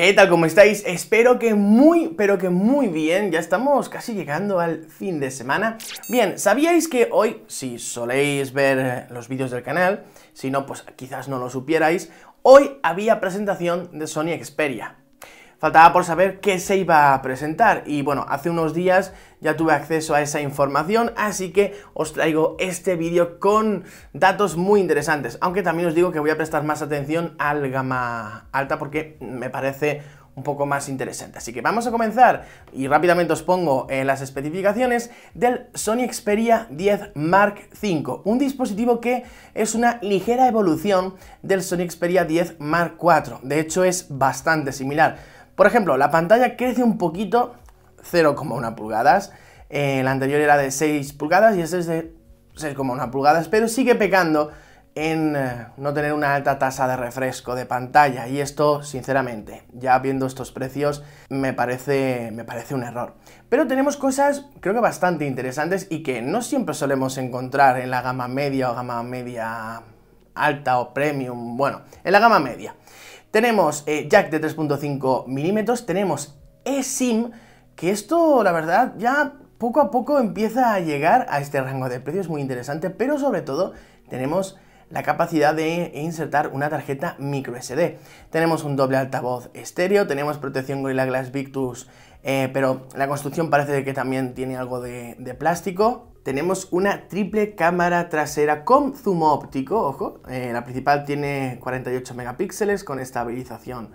¿Qué tal? ¿Cómo estáis? Espero que muy, pero que muy bien. Ya estamos casi llegando al fin de semana. Bien, ¿sabíais que hoy, si soléis ver los vídeos del canal, si no, pues quizás no lo supierais, hoy había presentación de Sony Xperia faltaba por saber qué se iba a presentar y bueno, hace unos días ya tuve acceso a esa información, así que os traigo este vídeo con datos muy interesantes, aunque también os digo que voy a prestar más atención al gama alta porque me parece un poco más interesante. Así que vamos a comenzar y rápidamente os pongo eh, las especificaciones del Sony Xperia 10 Mark V, un dispositivo que es una ligera evolución del Sony Xperia 10 Mark IV, de hecho es bastante similar. Por ejemplo, la pantalla crece un poquito, 0,1 pulgadas. Eh, la anterior era de 6 pulgadas y esta es de 6,1 pulgadas, pero sigue pecando en eh, no tener una alta tasa de refresco de pantalla y esto sinceramente ya viendo estos precios me parece me parece un error pero tenemos cosas creo que bastante interesantes y que no siempre solemos encontrar en la gama media o gama media alta o premium bueno en la gama media tenemos eh, jack de 3.5 milímetros, tenemos eSIM, que esto, la verdad, ya poco a poco empieza a llegar a este rango de precios muy interesante, pero sobre todo tenemos la capacidad de insertar una tarjeta microSD. Tenemos un doble altavoz estéreo, tenemos protección Gorilla Glass Victus eh, pero la construcción parece que también tiene algo de, plástico. Tenemos una triple cámara trasera con zoom óptico, ojo, eh, la principal tiene 48 megapíxeles con estabilización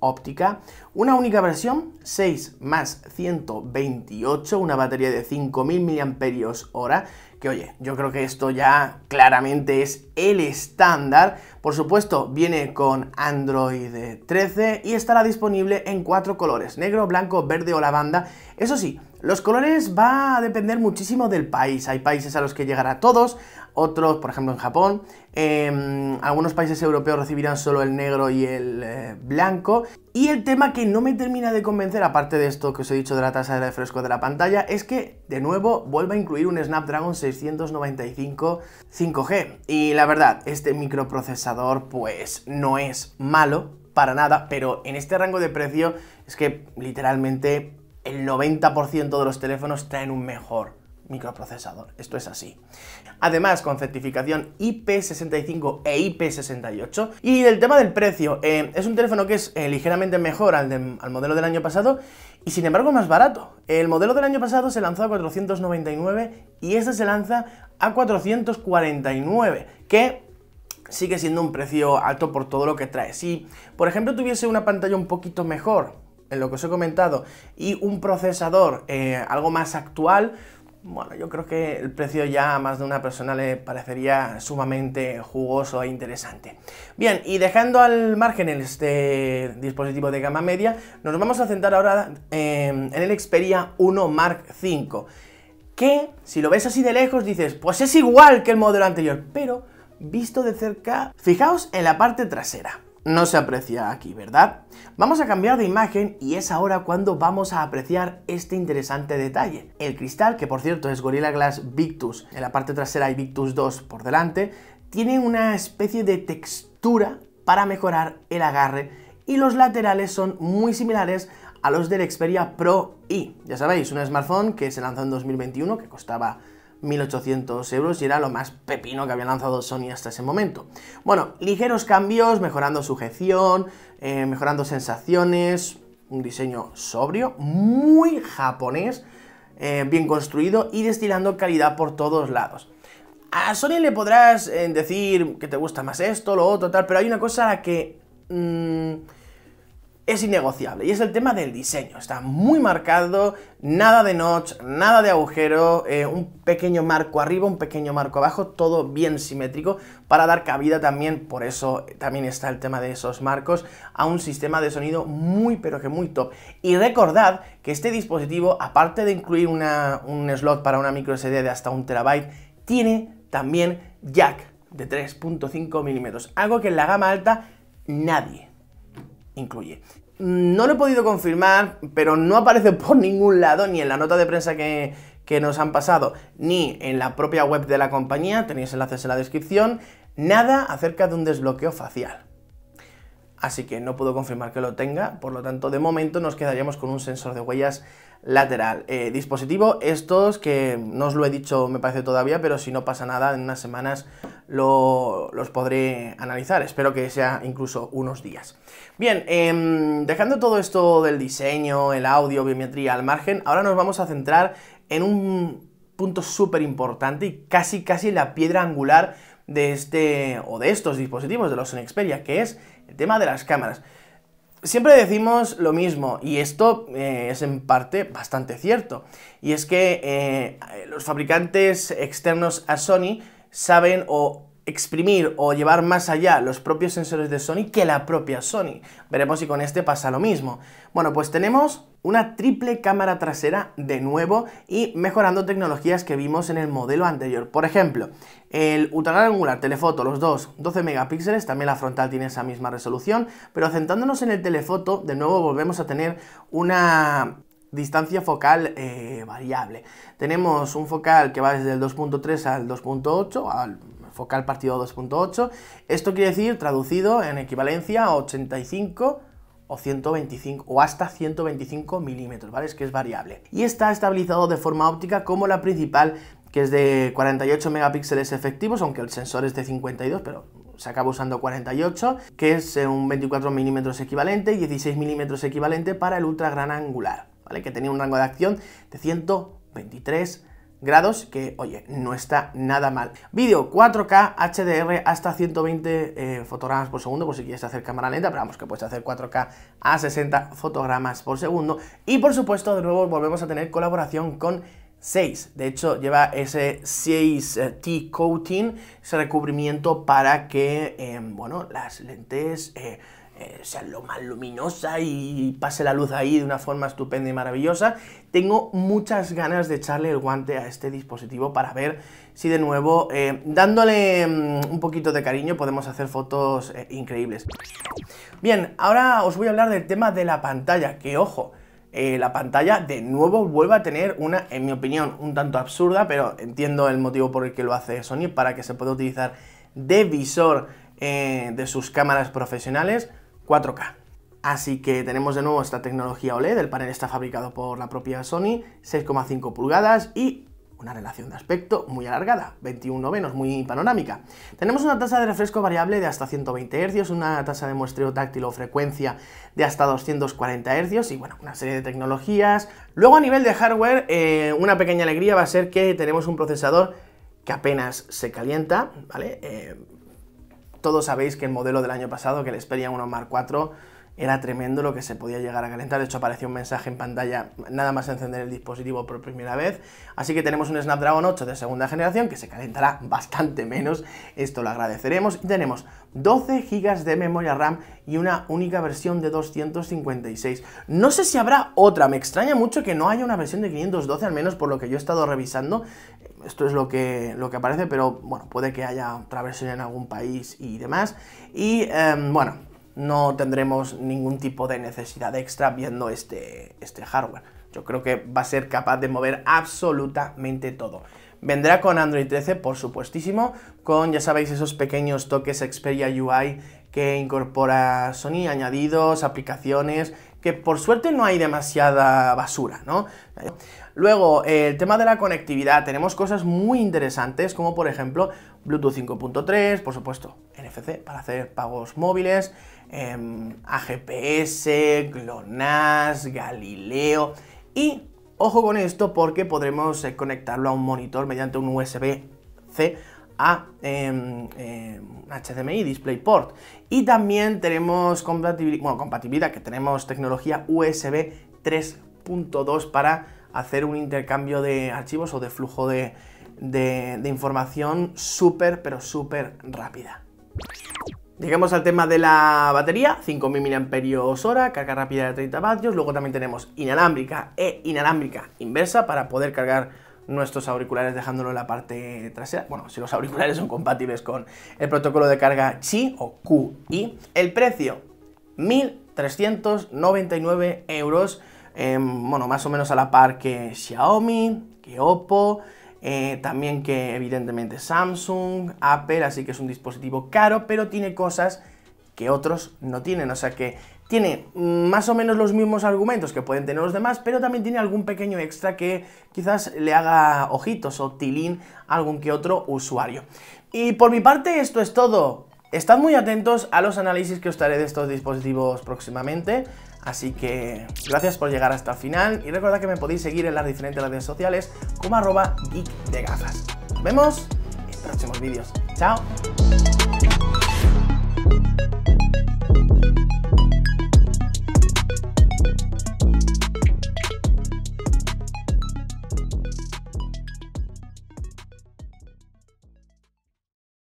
óptica, una única versión 6 más 128, una batería de 5.000 mAh que oye, yo creo que esto ya claramente es el estándar. Por supuesto, viene con Android 13 y estará disponible en cuatro colores, negro, blanco, verde o lavanda. Eso sí, los colores va a depender muchísimo del país. Hay países a los que llegará todos, otros, por ejemplo en Japón, em, algunos países europeos recibirán solo el negro y el eh, blanco. Y el tema que no me termina de convencer, aparte de esto que os he dicho de la tasa de refresco de la pantalla, es que de nuevo vuelva a incluir un Snapdragon 695 5G. Y la verdad, este microprocesador pues no es malo para nada, pero en este rango de precio es que literalmente el 90% de los teléfonos traen un mejor microprocesador. Esto es así. Además, con certificación IP65 e IP68. Y el tema del precio, eh, es un teléfono que es eh, ligeramente mejor al, al, modelo del año pasado y sin embargo más barato. El modelo del año pasado se lanzó a 499 y este se lanza a 449, que sigue siendo un precio alto por todo lo que trae. Si, por ejemplo, tuviese una pantalla un poquito mejor, en lo que os he comentado y un procesador eh, algo más actual, bueno, yo creo que el precio ya a más de una persona le parecería sumamente jugoso e interesante. Bien, y dejando al margen este dispositivo de gama media, nos vamos a centrar ahora em, en el Xperia 1 Mark V, que si lo ves así de lejos dices, pues es igual que el modelo anterior, pero visto de cerca, fijaos en la parte trasera no se aprecia aquí, ¿verdad? Vamos a cambiar de imagen y es ahora cuando vamos a apreciar este interesante detalle. El cristal, que por cierto es Gorilla Glass Victus, en la parte trasera hay Victus 2 por delante, tiene una especie de textura para mejorar el agarre y los laterales son muy similares a los del Xperia Pro I. Ya sabéis, un smartphone que se lanzó en 2021 que costaba 1.800 euros y era lo más pepino que había lanzado Sony hasta ese momento. Bueno, ligeros cambios, mejorando sujeción, eh, mejorando sensaciones, un diseño sobrio, muy japonés, eh, bien construido y destilando calidad por todos lados. A Sony le podrás eh, decir que te gusta más esto, lo otro, tal, pero hay una cosa la que... Mm, es innegociable y es el tema del diseño. Está muy marcado, nada de notch, nada de agujero, eh, un pequeño marco arriba, un pequeño marco abajo, todo bien simétrico para dar cabida también, por eso también está el tema de esos marcos, a un sistema de sonido muy pero que muy top. Y recordad que este dispositivo, aparte de incluir un slot para una micro SD de hasta un terabyte, tiene también jack de 3.5 milímetros, algo que en la gama alta nadie incluye. No lo he podido confirmar, pero no aparece por ningún lado, ni en la nota de prensa que, nos han pasado, ni en la propia web de la compañía, tenéis enlaces en la descripción, nada acerca de un desbloqueo facial. Así que no puedo confirmar que lo tenga, por lo tanto, de momento nos quedaríamos con un sensor de huellas lateral. Eh, dispositivo, estos que no os lo he dicho, me parece todavía, pero si no pasa nada, en unas semanas lo, los podré analizar. Espero que sea incluso unos días. Bien, em, dejando todo esto del diseño, el audio, biometría al margen, ahora nos vamos a centrar en un punto súper importante y casi casi la piedra angular de este o de estos dispositivos de los Sony Xperia que es el tema de las cámaras. Siempre decimos lo mismo, y esto eh, es en parte bastante cierto, y es que eh, los fabricantes externos a Sony saben o exprimir o llevar más allá los propios sensores de Sony que la propia Sony. Veremos si con este pasa lo mismo. Bueno, pues tenemos una triple cámara trasera de nuevo y mejorando tecnologías que vimos en el modelo anterior. Por ejemplo, el ultra angular telefoto, los dos, 12 megapíxeles, también la frontal tiene esa misma resolución, pero centrándonos en el telefoto, de nuevo volvemos a tener una Distancia focal eh, variable. Tenemos un focal que va desde el 2.3 al 2.8, al focal partido 2.8. Esto quiere decir, traducido en equivalencia, 85 o 125 o hasta 125 milímetros, ¿vale? Es que es variable. Y está estabilizado de forma óptica como la principal, que es de 48 megapíxeles efectivos, aunque el sensor es de 52, pero se acaba usando 48, que es eh, un 24 milímetros equivalente y 16 milímetros equivalente para el ultra gran angular. Que tenía un rango de acción de 123 grados, que oye, no está nada mal. Vídeo 4K HDR hasta 120 eh, fotogramas por segundo, por si quieres hacer cámara lenta, pero vamos que puedes hacer 4K a 60 fotogramas por segundo. Y por supuesto, de nuevo volvemos a tener colaboración con 6. De hecho, lleva ese 6T eh, coating, ese recubrimiento para que, em, bueno, las lentes eh, eh, sean lo más luminosa y pase la luz ahí de una forma estupenda y maravillosa. Tengo muchas ganas de echarle el guante a este dispositivo para ver si de nuevo, dándole em, un poquito de cariño, podemos hacer fotos increíbles. Bien, ahora os voy a hablar del tema de la pantalla, que ojo, eh, la pantalla de nuevo vuelve a tener una, en mi opinión, un tanto absurda, pero entiendo el motivo por el que lo hace Sony, para que se pueda utilizar de visor eh, de sus cámaras profesionales 4K. Así que tenemos de nuevo esta tecnología OLED, el panel está fabricado por la propia Sony, 6,5 pulgadas y una relación de aspecto muy alargada, 21 menos, muy panorámica. Tenemos una tasa de refresco variable de hasta 120 Hz, una tasa de muestreo táctil o frecuencia de hasta 240 Hz y bueno, una serie de tecnologías. Luego a nivel de hardware, eh, una pequeña alegría va a ser que tenemos un procesador que apenas se calienta, ¿vale? Eh, todos sabéis que el modelo del año pasado, que el Xperia 1 Mark 4, era tremendo lo que se podía llegar a calentar. De hecho, apareció un mensaje en pantalla nada más encender el dispositivo por primera vez. Así que tenemos un Snapdragon 8 de segunda generación que se calentará bastante menos. Esto lo agradeceremos. Y tenemos 12 GB de memoria RAM y una única versión de 256. No sé si habrá otra. Me extraña mucho que no haya una versión de 512, al menos por lo que yo he estado revisando. Esto es lo que, lo que aparece, pero bueno, puede que haya otra versión en algún país y demás. Y em, bueno, no tendremos ningún tipo de necesidad extra viendo este, este, hardware. Yo creo que va a ser capaz de mover absolutamente todo. Vendrá con Android 13, por supuestísimo, con, ya sabéis, esos pequeños toques Xperia UI que incorpora Sony, añadidos, aplicaciones, que por suerte no hay demasiada basura, ¿no? Luego, el tema de la conectividad, tenemos cosas muy interesantes, como por ejemplo, Bluetooth 5.3, por supuesto, NFC para hacer pagos móviles, Em, a AGPS, GLONASS, Galileo y ojo con esto porque podremos eh, conectarlo a un monitor mediante un USB-C a em, em, HDMI, DisplayPort. Y también tenemos compatibilidad, compatibilidad, que tenemos tecnología USB 3.2 para hacer un intercambio de archivos o de flujo de, de información súper, pero súper rápida. Llegamos al tema de la batería, 5.000 mAh, carga rápida de 30 vatios, luego también tenemos inalámbrica e inalámbrica inversa para poder cargar nuestros auriculares dejándolo en la parte trasera, bueno, si los auriculares son compatibles con el protocolo de carga Qi o QI. El precio, 1.399 euros, em, bueno, más o menos a la par que Xiaomi, que Oppo, eh, también que evidentemente Samsung, Apple, así que es un dispositivo caro, pero tiene cosas que otros no tienen, o sea que tiene más o menos los mismos argumentos que pueden tener los demás, pero también tiene algún pequeño extra que quizás le haga ojitos o tilín a algún que otro usuario. Y por mi parte esto es todo. Estad muy atentos a los análisis que os daré de estos dispositivos próximamente. Así que gracias por llegar hasta el final y recuerda que me podéis seguir en las diferentes redes sociales como arroba geek de gafas. Nos vemos en próximos vídeos. ¡Chao!